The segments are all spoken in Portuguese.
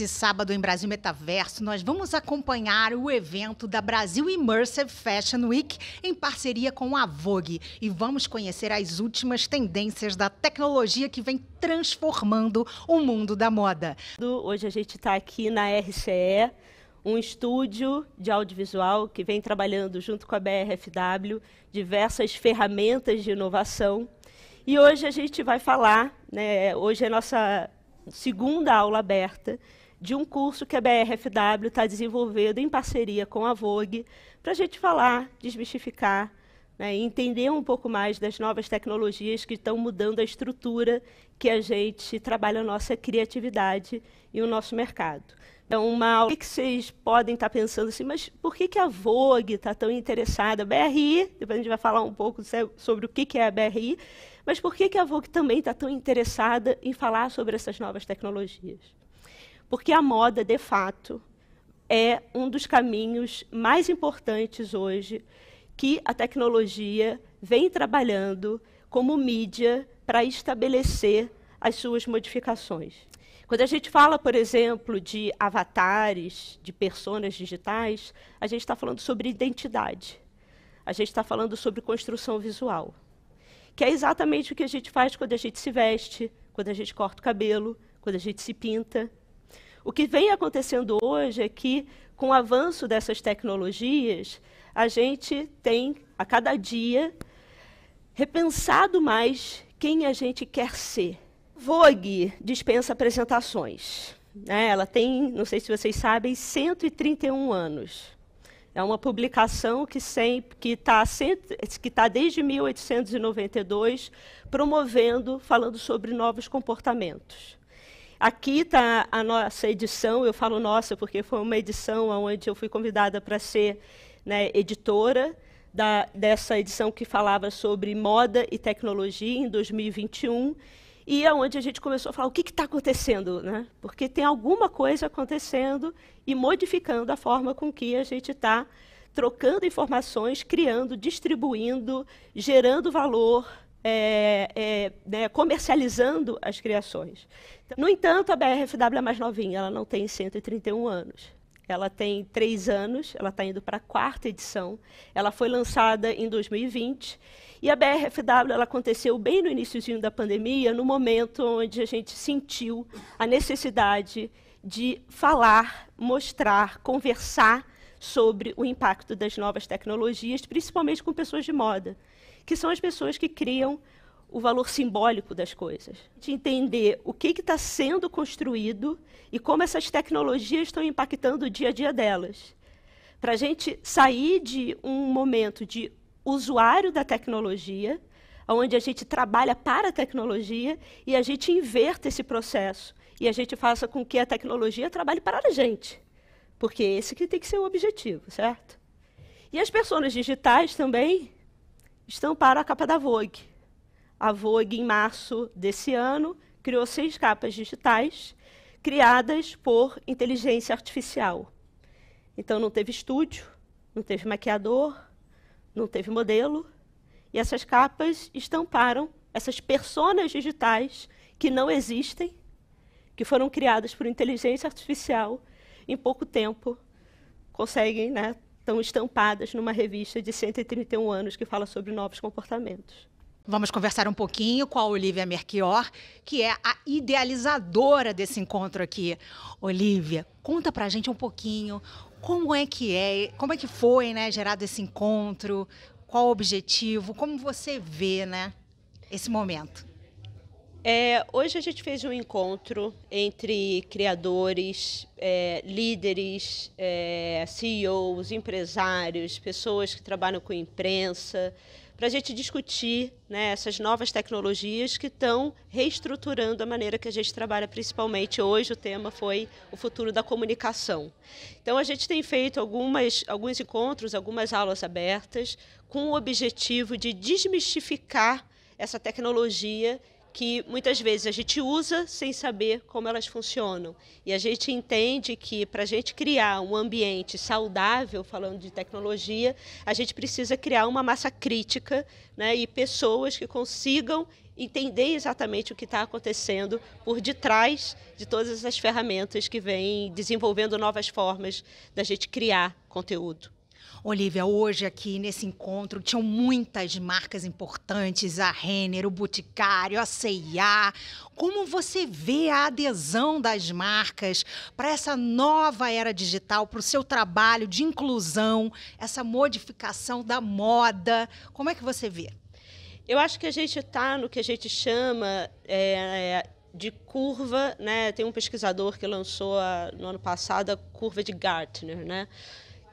Nesse sábado em Brasil Metaverso, nós vamos acompanhar o evento da Brasil Immersive Fashion Week em parceria com a Vogue e vamos conhecer as últimas tendências da tecnologia que vem transformando o mundo da moda. Hoje a gente está aqui na RCE, um estúdio de audiovisual que vem trabalhando junto com a BRFW diversas ferramentas de inovação. E hoje a gente vai falar, né, hoje é nossa segunda aula aberta de um curso que a BRFW está desenvolvendo em parceria com a Vogue, para a gente falar, desmistificar né, entender um pouco mais das novas tecnologias que estão mudando a estrutura que a gente trabalha a nossa criatividade e o nosso mercado. Então, uma aula que vocês podem estar tá pensando assim, mas por que, que a Vogue está tão interessada? A BRI, depois a gente vai falar um pouco é, sobre o que, que é a BRI, mas por que, que a Vogue também está tão interessada em falar sobre essas novas tecnologias? porque a moda, de fato, é um dos caminhos mais importantes hoje que a tecnologia vem trabalhando como mídia para estabelecer as suas modificações. Quando a gente fala, por exemplo, de avatares, de personas digitais, a gente está falando sobre identidade. A gente está falando sobre construção visual, que é exatamente o que a gente faz quando a gente se veste, quando a gente corta o cabelo, quando a gente se pinta, o que vem acontecendo hoje é que, com o avanço dessas tecnologias, a gente tem, a cada dia, repensado mais quem a gente quer ser. Vogue dispensa apresentações. Né? Ela tem, não sei se vocês sabem, 131 anos. É uma publicação que está que tá desde 1892 promovendo, falando sobre novos comportamentos. Aqui está a nossa edição, eu falo nossa porque foi uma edição onde eu fui convidada para ser né, editora da, dessa edição que falava sobre moda e tecnologia em 2021 e é onde a gente começou a falar o que está acontecendo, né? Porque tem alguma coisa acontecendo e modificando a forma com que a gente está trocando informações, criando, distribuindo, gerando valor, é, é, né, comercializando as criações. Então, no entanto, a BRFW é mais novinha, ela não tem 131 anos. Ela tem três anos, ela está indo para a quarta edição. Ela foi lançada em 2020 e a BRFW ela aconteceu bem no iníciozinho da pandemia, no momento onde a gente sentiu a necessidade de falar, mostrar, conversar sobre o impacto das novas tecnologias, principalmente com pessoas de moda, que são as pessoas que criam o valor simbólico das coisas, de entender o que está sendo construído e como essas tecnologias estão impactando o dia a dia delas. Para a gente sair de um momento de usuário da tecnologia, onde a gente trabalha para a tecnologia e a gente inverta esse processo e a gente faça com que a tecnologia trabalhe para a gente, porque esse que tem que ser o objetivo, certo? E as pessoas digitais também estão para a capa da Vogue a Vogue em março desse ano criou seis capas digitais criadas por inteligência artificial. Então não teve estúdio, não teve maquiador, não teve modelo, e essas capas estamparam essas personas digitais que não existem, que foram criadas por inteligência artificial, em pouco tempo conseguem, né, estão estampadas numa revista de 131 anos que fala sobre novos comportamentos. Vamos conversar um pouquinho com a Olivia Merquior, que é a idealizadora desse encontro aqui. Olivia, conta pra gente um pouquinho como é que é, como é que foi, né, gerado esse encontro, qual o objetivo, como você vê, né, esse momento. É, hoje a gente fez um encontro entre criadores, é, líderes, é, CEOs, empresários, pessoas que trabalham com imprensa, para a gente discutir né, essas novas tecnologias que estão reestruturando a maneira que a gente trabalha, principalmente hoje o tema foi o futuro da comunicação. Então a gente tem feito algumas, alguns encontros, algumas aulas abertas, com o objetivo de desmistificar essa tecnologia que muitas vezes a gente usa sem saber como elas funcionam. E a gente entende que para a gente criar um ambiente saudável, falando de tecnologia, a gente precisa criar uma massa crítica né, e pessoas que consigam entender exatamente o que está acontecendo por detrás de todas essas ferramentas que vêm desenvolvendo novas formas da gente criar conteúdo. Olivia, hoje aqui nesse encontro tinham muitas marcas importantes, a Renner, o Boticário, a CIA. Como você vê a adesão das marcas para essa nova era digital, para o seu trabalho de inclusão, essa modificação da moda? Como é que você vê? Eu acho que a gente está no que a gente chama é, de curva, né? Tem um pesquisador que lançou a, no ano passado a curva de Gartner, né?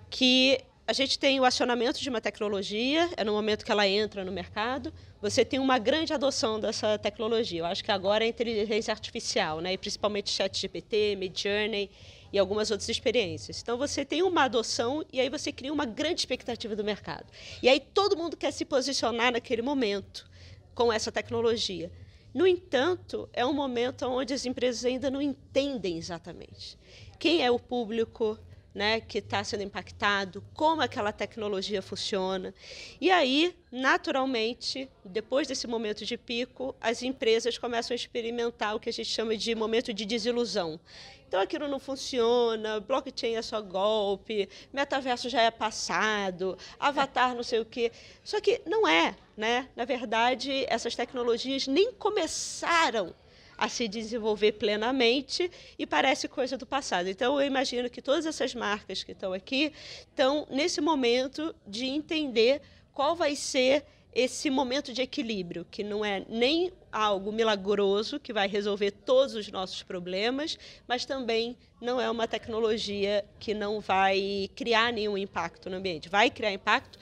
Que a gente tem o acionamento de uma tecnologia, é no momento que ela entra no mercado, você tem uma grande adoção dessa tecnologia. Eu acho que agora é inteligência artificial, né? e principalmente ChatGPT, Midjourney e algumas outras experiências. Então você tem uma adoção e aí você cria uma grande expectativa do mercado. E aí todo mundo quer se posicionar naquele momento com essa tecnologia. No entanto, é um momento onde as empresas ainda não entendem exatamente quem é o público, né, que está sendo impactado, como aquela tecnologia funciona. E aí, naturalmente, depois desse momento de pico, as empresas começam a experimentar o que a gente chama de momento de desilusão. Então aquilo não funciona, blockchain é só golpe, metaverso já é passado, avatar não sei o quê. Só que não é, né? Na verdade, essas tecnologias nem começaram a se desenvolver plenamente e parece coisa do passado. Então, eu imagino que todas essas marcas que estão aqui estão nesse momento de entender qual vai ser esse momento de equilíbrio, que não é nem algo milagroso que vai resolver todos os nossos problemas, mas também não é uma tecnologia que não vai criar nenhum impacto no ambiente. Vai criar impacto,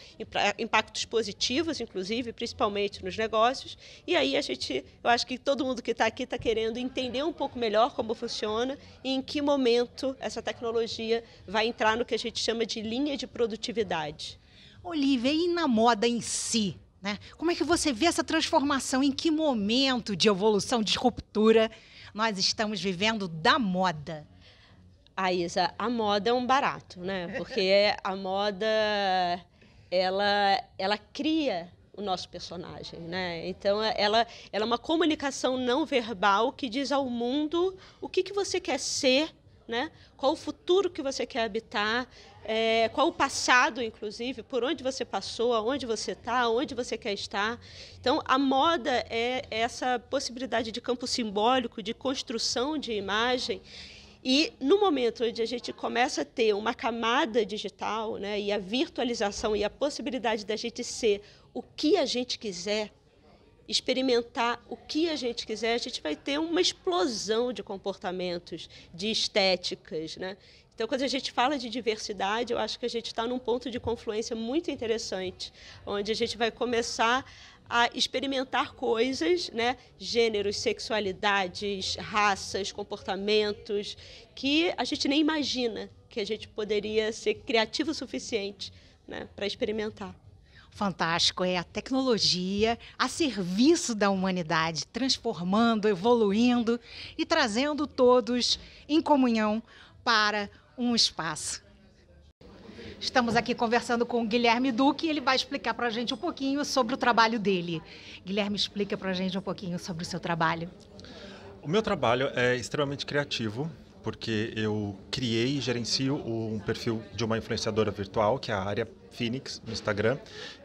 impactos positivos, inclusive, principalmente nos negócios. E aí a gente, eu acho que todo mundo que está aqui está querendo entender um pouco melhor como funciona e em que momento essa tecnologia vai entrar no que a gente chama de linha de produtividade. Olivia, e na moda em si? Né? Como é que você vê essa transformação? Em que momento de evolução, de ruptura, nós estamos vivendo da moda? A ah, Isa, a moda é um barato, né? Porque a moda ela ela cria o nosso personagem, né? Então ela, ela é uma comunicação não verbal que diz ao mundo o que, que você quer ser, né? Qual o futuro que você quer habitar, é, qual o passado, inclusive, por onde você passou, aonde você está, onde você quer estar. Então, a moda é essa possibilidade de campo simbólico, de construção de imagem. E no momento onde a gente começa a ter uma camada digital, né, e a virtualização e a possibilidade da gente ser o que a gente quiser, experimentar o que a gente quiser, a gente vai ter uma explosão de comportamentos, de estéticas, né? Então, quando a gente fala de diversidade, eu acho que a gente está num ponto de confluência muito interessante, onde a gente vai começar a experimentar coisas, né? gêneros, sexualidades, raças, comportamentos, que a gente nem imagina que a gente poderia ser criativo o suficiente né? para experimentar. Fantástico, é a tecnologia a serviço da humanidade, transformando, evoluindo e trazendo todos em comunhão para um espaço. Estamos aqui conversando com o Guilherme Duque e ele vai explicar para a gente um pouquinho sobre o trabalho dele. Guilherme, explica para a gente um pouquinho sobre o seu trabalho. O meu trabalho é extremamente criativo, porque eu criei e gerencio um perfil de uma influenciadora virtual, que é a área Phoenix no Instagram.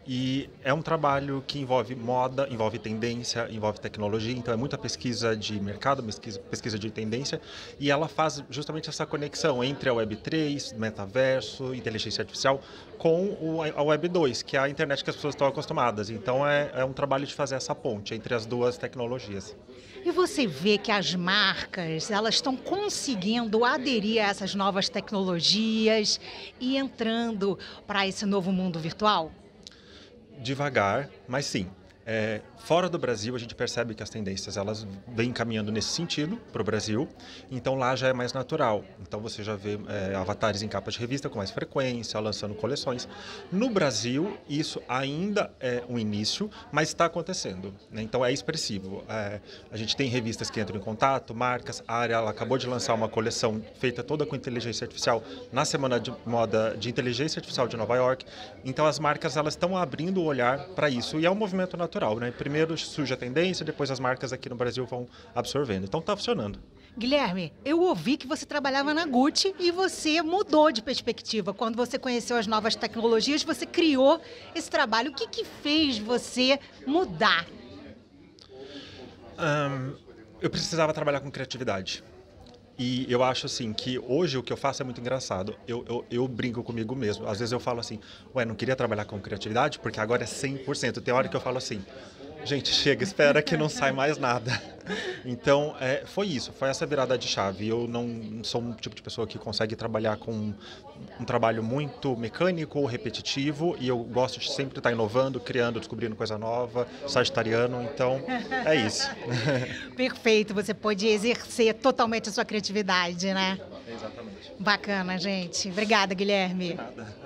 E é um trabalho que envolve moda, envolve tendência, envolve tecnologia, então é muita pesquisa de mercado, pesquisa, de tendência, e ela faz justamente essa conexão entre a Web3, metaverso, inteligência artificial, com a Web2, que é a internet que as pessoas estão acostumadas. Então é, é um trabalho de fazer essa ponte entre as duas tecnologias. E você vê que as marcas elas estão conseguindo aderir a essas novas tecnologias e entrando para esse novo mundo virtual? Devagar, mas sim. É, fora do Brasil, a gente percebe que as tendências elas vêm caminhando nesse sentido para o Brasil, então lá já é mais natural. Então você já vê é, avatares em capa de revista com mais frequência, lançando coleções. No Brasil, isso ainda é um início, mas está acontecendo. Né? Então é expressivo. É, a gente tem revistas que entram em contato, marcas. A área ela acabou de lançar uma coleção feita toda com inteligência artificial na Semana de Moda de Inteligência Artificial de Nova York. Então as marcas elas estão abrindo o olhar para isso e é um movimento natural natural, né? Primeiro surge a tendência, depois as marcas aqui no Brasil vão absorvendo. Então está funcionando. Guilherme, eu ouvi que você trabalhava na Gucci e você mudou de perspectiva. Quando você conheceu as novas tecnologias, você criou esse trabalho. O que, que fez você mudar? Um, eu precisava trabalhar com criatividade. E eu acho assim que hoje o que eu faço é muito engraçado. Eu, eu, eu, brinco comigo mesmo. Às vezes eu falo assim, ué, não queria trabalhar com criatividade porque agora é 100%. Tem hora que eu falo assim, gente, chega, espera que não sai mais nada. Então, é, foi isso, foi essa virada de chave. Eu não sou um tipo de pessoa que consegue trabalhar com um, trabalho muito mecânico, repetitivo, e eu gosto de sempre estar inovando, criando, descobrindo coisa nova, sagitariano, então é isso. Perfeito, você pode exercer totalmente a sua criatividade, né? Exatamente. Bacana, gente. Obrigada, Guilherme. De nada.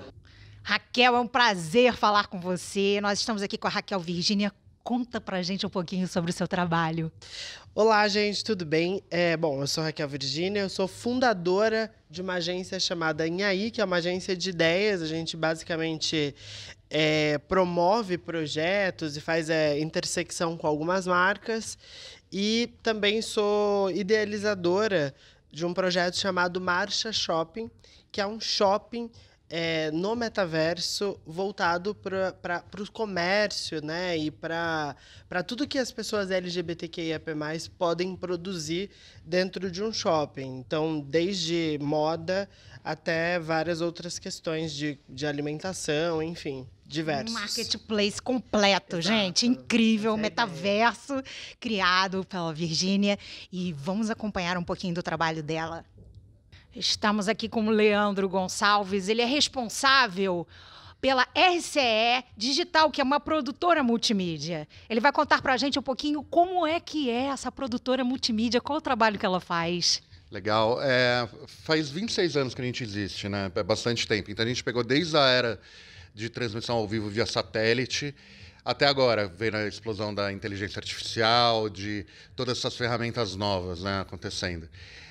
Raquel, é um prazer falar com você. Nós estamos aqui com a Raquel Virginia Conta pra gente um pouquinho sobre o seu trabalho. Olá, gente, tudo bem? É, bom, eu sou Raquel Virgínia, eu sou fundadora de uma agência chamada Inhaí, que é uma agência de ideias. A gente basicamente é, promove projetos e faz é, intersecção com algumas marcas. E também sou idealizadora de um projeto chamado Marcha Shopping, que é um shopping é, no metaverso voltado para o comércio, né? E para tudo que as pessoas LGBTQIAP+, podem produzir dentro de um shopping. Então, desde moda até várias outras questões de, de alimentação, enfim diversos. Marketplace completo, Exato. gente. Incrível, é, metaverso criado pela Virgínia. E vamos acompanhar um pouquinho do trabalho dela. Estamos aqui com o Leandro Gonçalves, ele é responsável pela RCE Digital, que é uma produtora multimídia. Ele vai contar para a gente um pouquinho como é que é essa produtora multimídia, qual o trabalho que ela faz. Legal. É, faz 26 anos que a gente existe, né? É bastante tempo. Então a gente pegou desde a era de transmissão ao vivo via satélite até agora, vendo a explosão da inteligência artificial, de todas essas ferramentas novas né, acontecendo.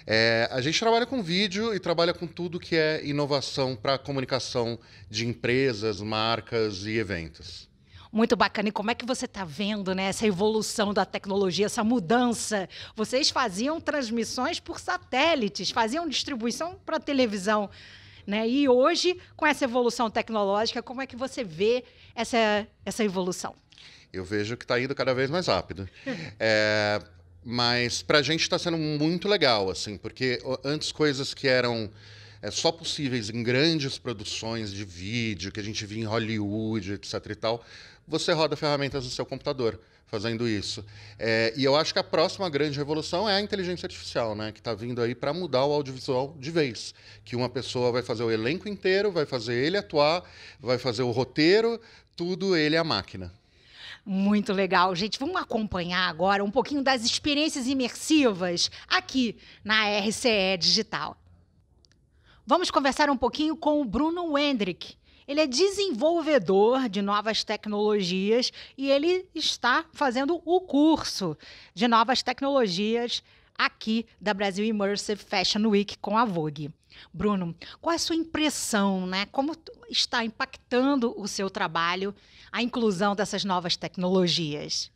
É, a gente trabalha com vídeo e trabalha com tudo que é inovação para comunicação de empresas, marcas e eventos. Muito bacana. E como é que você está vendo né, essa evolução da tecnologia, essa mudança? Vocês faziam transmissões por satélites, faziam distribuição para televisão. Né? E hoje, com essa evolução tecnológica, como é que você vê essa, essa evolução? Eu vejo que está indo cada vez mais rápido. é, mas para a gente está sendo muito legal, assim, porque antes coisas que eram é, só possíveis em grandes produções de vídeo, que a gente via em Hollywood, etc e tal, você roda ferramentas no seu computador fazendo isso. É, e eu acho que a próxima grande revolução é a inteligência artificial, né, que está vindo aí para mudar o audiovisual de vez. Que uma pessoa vai fazer o elenco inteiro, vai fazer ele atuar, vai fazer o roteiro, tudo ele é a máquina. Muito legal. Gente, vamos acompanhar agora um pouquinho das experiências imersivas aqui na RCE Digital. Vamos conversar um pouquinho com o Bruno Wendrick. Ele é desenvolvedor de novas tecnologias e ele está fazendo o curso de novas tecnologias aqui da Brasil Immersive Fashion Week com a Vogue. Bruno, qual é a sua impressão, né? Como está impactando o seu trabalho a inclusão dessas novas tecnologias?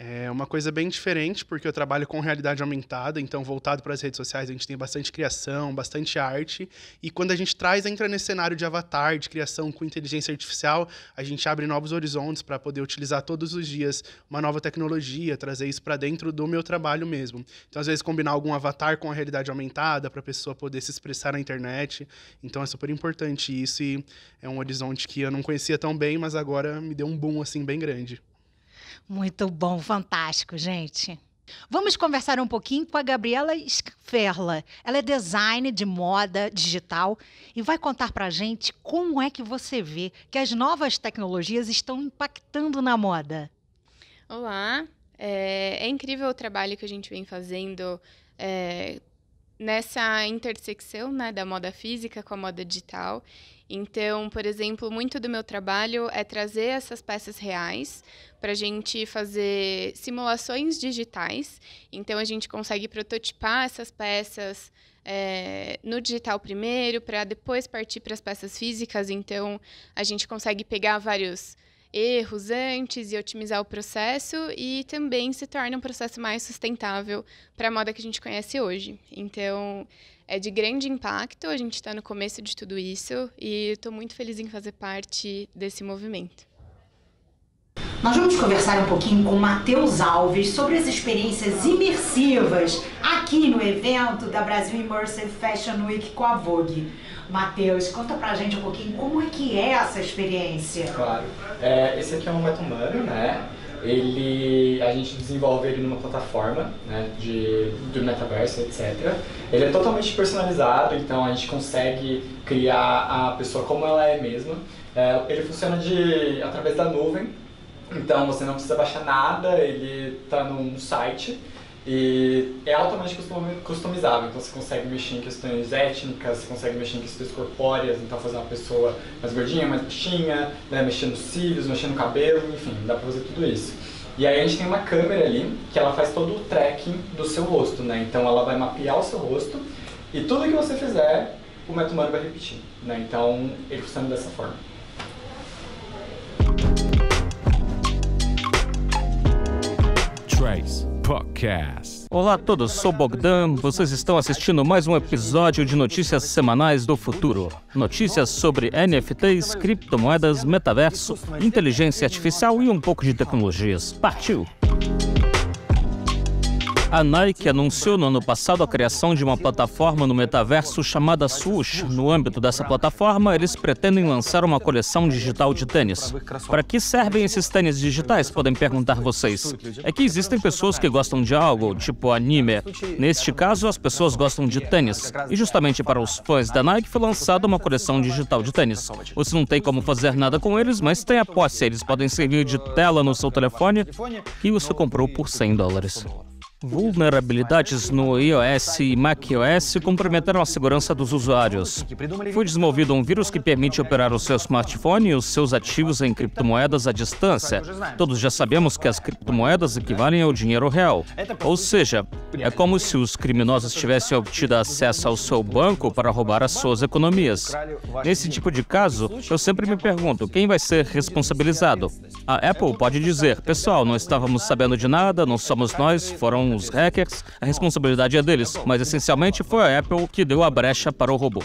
É uma coisa bem diferente, porque eu trabalho com realidade aumentada, então voltado para as redes sociais a gente tem bastante criação, bastante arte, e quando a gente traz, entra nesse cenário de avatar, de criação com inteligência artificial, a gente abre novos horizontes para poder utilizar todos os dias uma nova tecnologia, trazer isso para dentro do meu trabalho mesmo. Então, às vezes, combinar algum avatar com a realidade aumentada para a pessoa poder se expressar na internet, então é super importante isso, e é um horizonte que eu não conhecia tão bem, mas agora me deu um boom, assim, bem grande. Muito bom, fantástico, gente. Vamos conversar um pouquinho com a Gabriela Ferla. Ela é design de moda digital e vai contar para a gente como é que você vê que as novas tecnologias estão impactando na moda. Olá, é, é incrível o trabalho que a gente vem fazendo é, nessa intersecção né, da moda física com a moda digital então, por exemplo, muito do meu trabalho é trazer essas peças reais para a gente fazer simulações digitais. Então, a gente consegue prototipar essas peças é, no digital primeiro, para depois partir para as peças físicas. Então, a gente consegue pegar vários erros antes e otimizar o processo e também se torna um processo mais sustentável para a moda que a gente conhece hoje. Então, é de grande impacto, a gente está no começo de tudo isso e estou muito feliz em fazer parte desse movimento. Nós vamos conversar um pouquinho com Matheus Alves sobre as experiências imersivas aqui no evento da Brasil Immersive Fashion Week com a Vogue. Matheus, conta pra gente um pouquinho como é que é essa experiência. Claro. É, esse aqui é um meta humano, né? Ele, a gente desenvolve ele numa plataforma né, de, do metaverso, etc. Ele é totalmente personalizado, então a gente consegue criar a pessoa como ela é mesmo. É, ele funciona de, através da nuvem, então você não precisa baixar nada, ele está num site e é altamente customizável, então você consegue mexer em questões étnicas, você consegue mexer em questões corpóreas, então fazer uma pessoa mais gordinha, mais baixinha, né, mexer nos cílios, mexer no cabelo, enfim, dá pra fazer tudo isso. E aí a gente tem uma câmera ali que ela faz todo o tracking do seu rosto, né? Então ela vai mapear o seu rosto e tudo que você fizer, o MetaHumano vai repetir, né? Então ele funciona dessa forma. Trace. Podcast. Olá a todos, sou Bogdan. Vocês estão assistindo mais um episódio de Notícias Semanais do Futuro. Notícias sobre NFTs, criptomoedas, metaverso, inteligência artificial e um pouco de tecnologias. Partiu! A Nike anunciou no ano passado a criação de uma plataforma no metaverso chamada Swoosh. No âmbito dessa plataforma, eles pretendem lançar uma coleção digital de tênis. Para que servem esses tênis digitais, podem perguntar vocês. É que existem pessoas que gostam de algo, tipo anime. Neste caso, as pessoas gostam de tênis. E justamente para os fãs da Nike foi lançada uma coleção digital de tênis. Você não tem como fazer nada com eles, mas tem a posse. Eles podem servir de tela no seu telefone e você comprou por 100 dólares. Vulnerabilidades no iOS e macOS comprometeram a segurança dos usuários. Foi desenvolvido um vírus que permite operar o seu smartphone e os seus ativos em criptomoedas à distância. Todos já sabemos que as criptomoedas equivalem ao dinheiro real. Ou seja, é como se os criminosos tivessem obtido acesso ao seu banco para roubar as suas economias. Nesse tipo de caso, eu sempre me pergunto quem vai ser responsabilizado. A Apple pode dizer: pessoal, não estávamos sabendo de nada, não somos nós, foram são os hackers, a responsabilidade é deles, mas essencialmente foi a Apple que deu a brecha para o robô.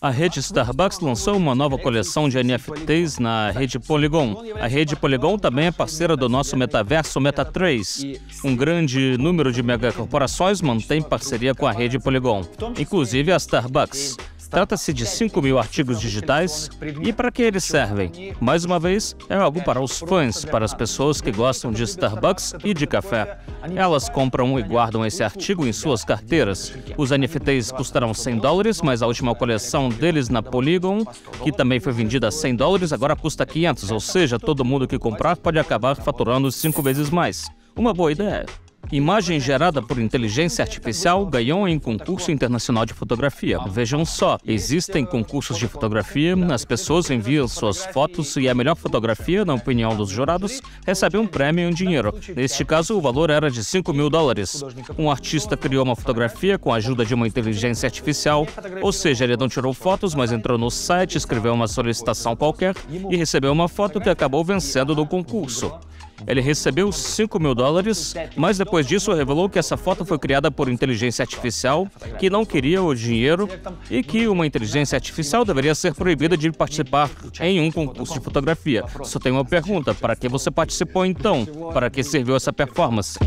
A rede Starbucks lançou uma nova coleção de NFTs na rede Polygon. A rede Polygon também é parceira do nosso metaverso Meta3. Um grande número de megacorporações mantém parceria com a rede Polygon, inclusive a Starbucks. Trata-se de 5 mil artigos digitais. E para que eles servem? Mais uma vez, é algo para os fãs, para as pessoas que gostam de Starbucks e de café. Elas compram e guardam esse artigo em suas carteiras. Os NFTs custarão 100 dólares, mas a última coleção deles na Polygon, que também foi vendida a 100 dólares, agora custa 500, ou seja, todo mundo que comprar pode acabar faturando cinco vezes mais. Uma boa ideia. Imagem gerada por inteligência artificial ganhou em concurso internacional de fotografia. Vejam só, existem concursos de fotografia, as pessoas enviam suas fotos e a melhor fotografia, na opinião dos jurados, recebe um prêmio em dinheiro. Neste caso, o valor era de 5 mil dólares. Um artista criou uma fotografia com a ajuda de uma inteligência artificial, ou seja, ele não tirou fotos, mas entrou no site, escreveu uma solicitação qualquer e recebeu uma foto que acabou vencendo no concurso. Ele recebeu 5 mil dólares, mas depois disso revelou que essa foto foi criada por inteligência artificial, que não queria o dinheiro e que uma inteligência artificial deveria ser proibida de participar em um concurso de fotografia. Só tenho uma pergunta: para que você participou então? Para que serviu essa performance?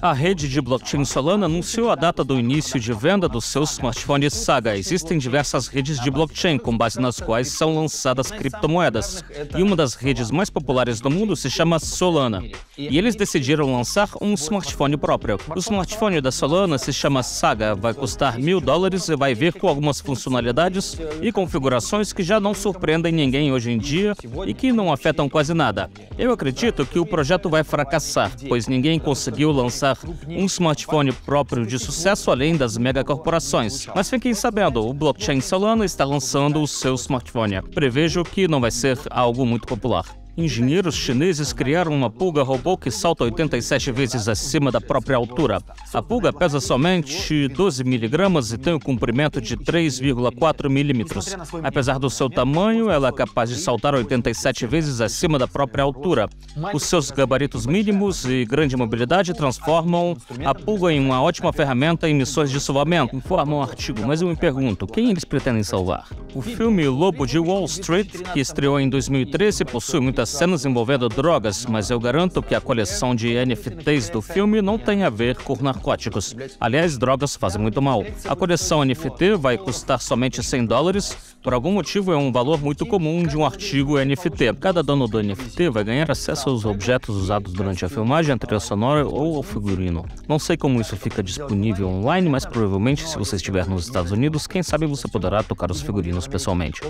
A rede de blockchain Solana anunciou a data do início de venda dos seus smartphones Saga. Existem diversas redes de blockchain com base nas quais são lançadas criptomoedas. E uma das redes mais populares do mundo se chama Solana. E eles decidiram lançar um smartphone próprio. O smartphone da Solana se chama Saga, vai custar mil dólares e vai vir com algumas funcionalidades e configurações que já não surpreendem ninguém hoje em dia e que não afetam quase nada. Eu acredito que o projeto vai fracassar, pois ninguém conseguiu lançar um smartphone próprio de sucesso além das megacorporações. Mas fiquem sabendo, o blockchain Solana está lançando o seu smartphone. Prevejo que não vai ser algo muito popular engenheiros chineses criaram uma pulga robô que salta 87 vezes acima da própria altura. A pulga pesa somente 12 miligramas e tem o um comprimento de 3,4 milímetros. Apesar do seu tamanho, ela é capaz de saltar 87 vezes acima da própria altura. Os seus gabaritos mínimos e grande mobilidade transformam a pulga em uma ótima ferramenta em missões de salvamento, informa um artigo. Mas eu me pergunto, quem eles pretendem salvar? O filme Lobo de Wall Street, que estreou em 2013, possui muitas cenas envolvendo drogas, mas eu garanto que a coleção de NFTs do filme não tem a ver com narcóticos. Aliás, drogas fazem muito mal. A coleção NFT vai custar somente 100 dólares. Por algum motivo, é um valor muito comum de um artigo NFT. Cada dono do NFT vai ganhar acesso aos objetos usados durante a filmagem, a trilha sonora ou ao figurino. Não sei como isso fica disponível online, mas provavelmente, se você estiver nos Estados Unidos, quem sabe você poderá tocar os figurinos pessoalmente.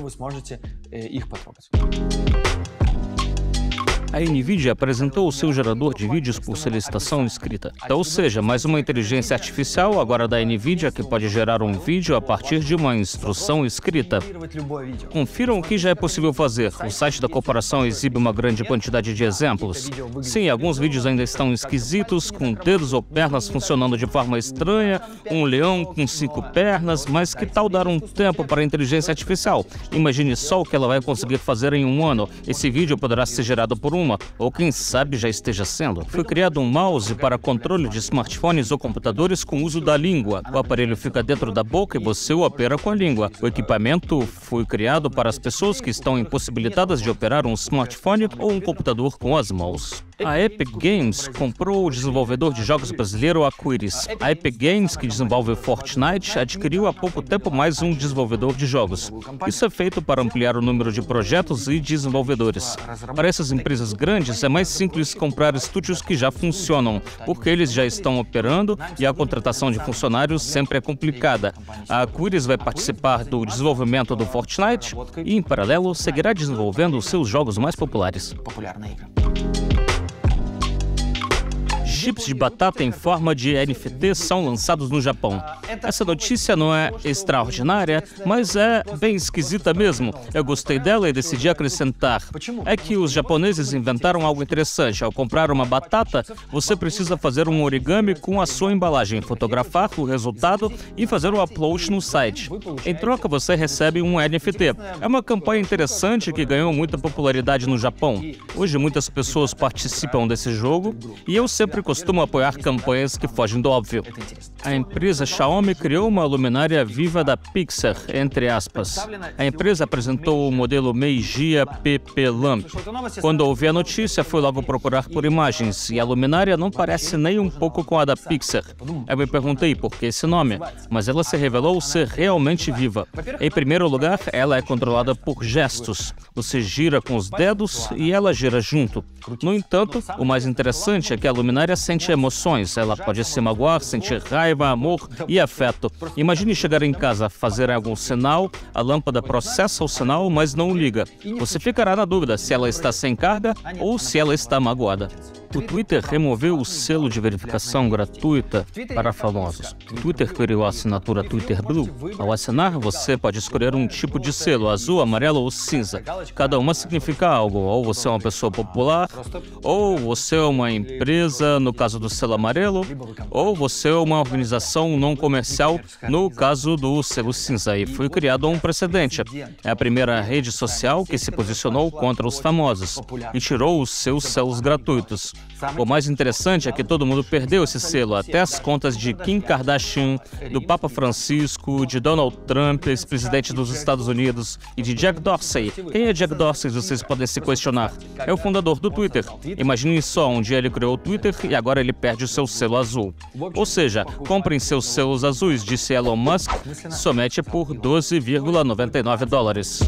A NVIDIA apresentou o seu gerador de vídeos por solicitação escrita. Então, ou seja, mais uma inteligência artificial, agora da NVIDIA, que pode gerar um vídeo a partir de uma instrução escrita. Confiram o que já é possível fazer. O site da corporação exibe uma grande quantidade de exemplos. Sim, alguns vídeos ainda estão esquisitos, com dedos ou pernas funcionando de forma estranha, um leão com cinco pernas, mas que tal dar um tempo para a inteligência artificial? Imagine só o que ela vai conseguir fazer em um ano. Esse vídeo poderá ser gerado por um alguma, ou quem sabe já esteja sendo, foi criado um mouse para controle de smartphones ou computadores com uso da língua. O aparelho fica dentro da boca e você o opera com a língua. O equipamento foi criado para as pessoas que estão impossibilitadas de operar um smartphone ou um computador com as mãos. A Epic Games comprou o desenvolvedor de jogos brasileiro Aquiris. A Epic Games, que desenvolve Fortnite, adquiriu há pouco tempo mais um desenvolvedor de jogos. Isso é feito para ampliar o número de projetos e desenvolvedores. Para essas empresas grandes, é mais simples comprar estúdios que já funcionam, porque eles já estão operando e a contratação de funcionários sempre é complicada. A Aquiris vai participar do desenvolvimento do Fortnite e, em paralelo, seguirá desenvolvendo os seus jogos mais populares chips de batata em forma de NFT são lançados no Japão. Essa notícia não é extraordinária, mas é bem esquisita mesmo. Eu gostei dela e decidi acrescentar. É que os japoneses inventaram algo interessante. Ao comprar uma batata, você precisa fazer um origami com a sua embalagem, fotografar o resultado e fazer o um upload no site. Em troca, você recebe um NFT. É uma campanha interessante que ganhou muita popularidade no Japão. Hoje, muitas pessoas participam desse jogo e eu sempre costumo costumo apoiar campanhas que fogem do óbvio. A empresa Xiaomi criou uma luminária viva da Pixar, entre aspas. A empresa apresentou o modelo Meijia PP Lamp. Quando ouvi a notícia, fui logo procurar por imagens e a luminária não parece nem um pouco com a da Pixar. Eu me perguntei por que esse nome, mas ela se revelou ser realmente viva. Em primeiro lugar, ela é controlada por gestos. Você gira com os dedos e ela gira junto. No entanto, o mais interessante é que a luminária se sente emoções, ela pode se magoar, sentir raiva, amor e afeto. Imagine chegar em casa, fazer algum sinal, a lâmpada processa o sinal, mas não liga. Você ficará na dúvida se ela está sem carga ou se ela está magoada. O Twitter removeu o selo de verificação gratuita para famosos. O Twitter criou a assinatura Twitter Blue. Ao assinar, você pode escolher um tipo de selo, azul, amarelo ou cinza. Cada uma significa algo. Ou você é uma pessoa popular, ou você é uma empresa, no caso do selo amarelo, ou você é uma organização não comercial, no caso do selo cinza. E foi criado um precedente. É a primeira rede social que se posicionou contra os famosos e tirou os seus selos gratuitos. O mais interessante é que todo mundo perdeu esse selo, até as contas de Kim Kardashian, do Papa Francisco, de Donald Trump, ex-presidente dos Estados Unidos, e de Jack Dorsey. Quem é Jack Dorsey, vocês podem se questionar? É o fundador do Twitter. Imaginem só, um dia ele criou o Twitter e agora ele perde o seu selo azul. Ou seja, comprem seus selos azuis, disse Elon Musk, somente por 12,99 dólares.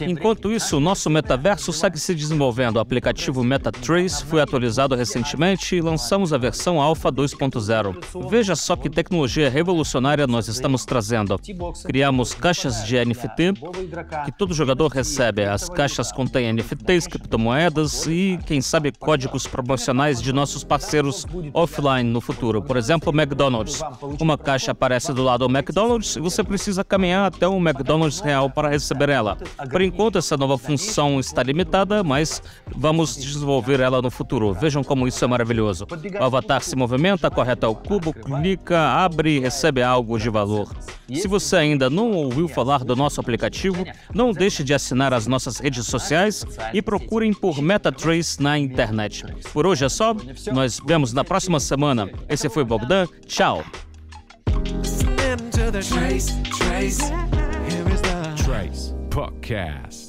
Enquanto isso, o nosso metaverso segue se desenvolvendo. O aplicativo MetaTrace foi atualizado recentemente e lançamos a versão Alpha 2.0. Veja só que tecnologia revolucionária nós estamos trazendo. Criamos caixas de NFT que todo jogador recebe. As caixas contêm NFTs, criptomoedas e, quem sabe, códigos promocionais de nossos parceiros offline no futuro. Por exemplo, McDonald's. Uma caixa aparece do lado do McDonald's e você precisa caminhar até o McDonald's real para receber ela. Por enquanto, essa nova função está limitada, mas vamos desenvolver ela no futuro. Vejam como isso é maravilhoso. O avatar se movimenta, corre até o cubo, clica, abre e recebe algo de valor. Se você ainda não ouviu falar do nosso aplicativo, não deixe de assinar as nossas redes sociais e procurem por MetaTrace na internet. Por hoje é só, nós vemos na próxima semana. Esse foi Bogdan, tchau! trace. Podcast.